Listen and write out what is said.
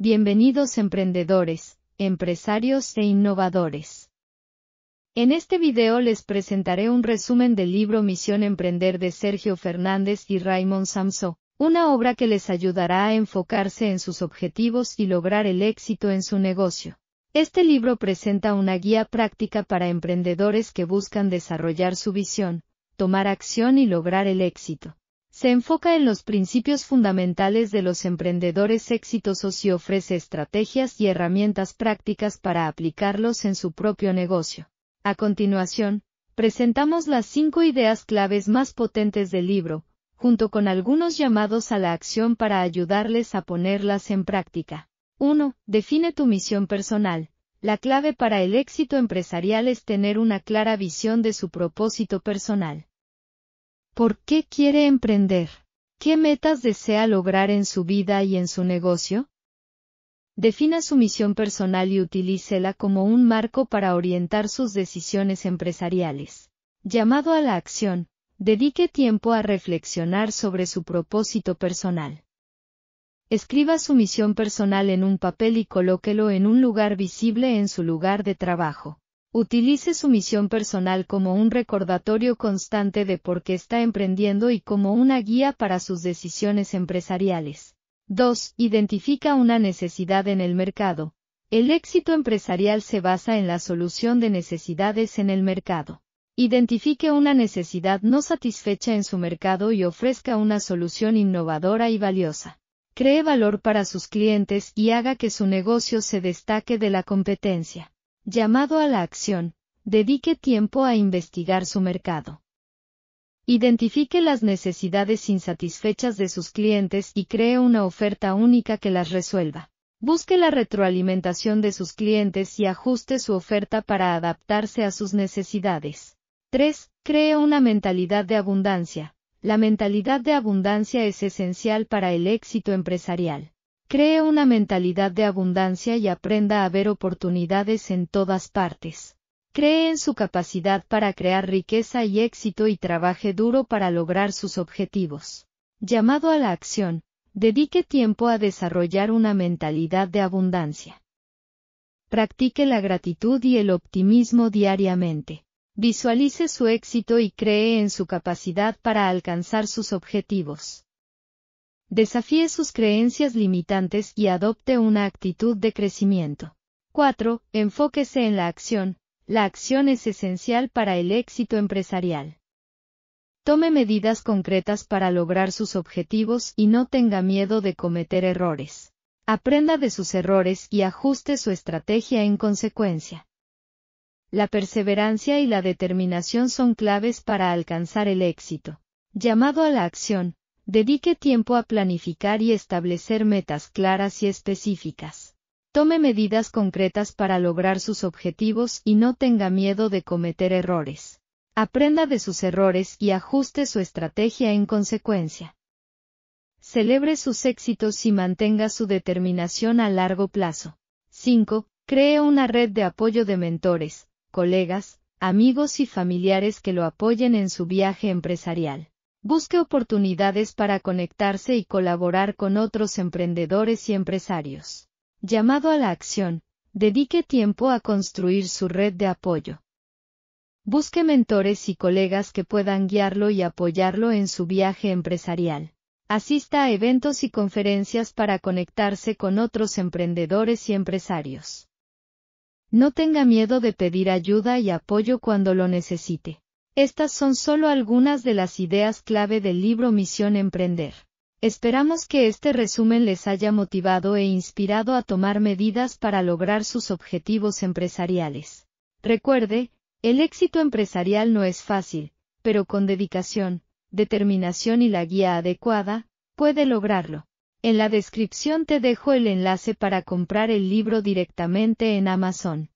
Bienvenidos emprendedores, empresarios e innovadores. En este video les presentaré un resumen del libro Misión Emprender de Sergio Fernández y Raymond Samso, una obra que les ayudará a enfocarse en sus objetivos y lograr el éxito en su negocio. Este libro presenta una guía práctica para emprendedores que buscan desarrollar su visión, tomar acción y lograr el éxito se enfoca en los principios fundamentales de los emprendedores exitosos y ofrece estrategias y herramientas prácticas para aplicarlos en su propio negocio. A continuación, presentamos las cinco ideas claves más potentes del libro, junto con algunos llamados a la acción para ayudarles a ponerlas en práctica. 1. Define tu misión personal. La clave para el éxito empresarial es tener una clara visión de su propósito personal. ¿Por qué quiere emprender? ¿Qué metas desea lograr en su vida y en su negocio? Defina su misión personal y utilícela como un marco para orientar sus decisiones empresariales. Llamado a la acción, dedique tiempo a reflexionar sobre su propósito personal. Escriba su misión personal en un papel y colóquelo en un lugar visible en su lugar de trabajo. Utilice su misión personal como un recordatorio constante de por qué está emprendiendo y como una guía para sus decisiones empresariales. 2. Identifica una necesidad en el mercado. El éxito empresarial se basa en la solución de necesidades en el mercado. Identifique una necesidad no satisfecha en su mercado y ofrezca una solución innovadora y valiosa. Cree valor para sus clientes y haga que su negocio se destaque de la competencia. Llamado a la acción, dedique tiempo a investigar su mercado. Identifique las necesidades insatisfechas de sus clientes y cree una oferta única que las resuelva. Busque la retroalimentación de sus clientes y ajuste su oferta para adaptarse a sus necesidades. 3. Cree una mentalidad de abundancia. La mentalidad de abundancia es esencial para el éxito empresarial. Cree una mentalidad de abundancia y aprenda a ver oportunidades en todas partes. Cree en su capacidad para crear riqueza y éxito y trabaje duro para lograr sus objetivos. Llamado a la acción, dedique tiempo a desarrollar una mentalidad de abundancia. Practique la gratitud y el optimismo diariamente. Visualice su éxito y cree en su capacidad para alcanzar sus objetivos. Desafíe sus creencias limitantes y adopte una actitud de crecimiento. 4. Enfóquese en la acción. La acción es esencial para el éxito empresarial. Tome medidas concretas para lograr sus objetivos y no tenga miedo de cometer errores. Aprenda de sus errores y ajuste su estrategia en consecuencia. La perseverancia y la determinación son claves para alcanzar el éxito. Llamado a la acción, Dedique tiempo a planificar y establecer metas claras y específicas. Tome medidas concretas para lograr sus objetivos y no tenga miedo de cometer errores. Aprenda de sus errores y ajuste su estrategia en consecuencia. Celebre sus éxitos y mantenga su determinación a largo plazo. 5. Cree una red de apoyo de mentores, colegas, amigos y familiares que lo apoyen en su viaje empresarial. Busque oportunidades para conectarse y colaborar con otros emprendedores y empresarios. Llamado a la acción, dedique tiempo a construir su red de apoyo. Busque mentores y colegas que puedan guiarlo y apoyarlo en su viaje empresarial. Asista a eventos y conferencias para conectarse con otros emprendedores y empresarios. No tenga miedo de pedir ayuda y apoyo cuando lo necesite. Estas son solo algunas de las ideas clave del libro Misión Emprender. Esperamos que este resumen les haya motivado e inspirado a tomar medidas para lograr sus objetivos empresariales. Recuerde, el éxito empresarial no es fácil, pero con dedicación, determinación y la guía adecuada, puede lograrlo. En la descripción te dejo el enlace para comprar el libro directamente en Amazon.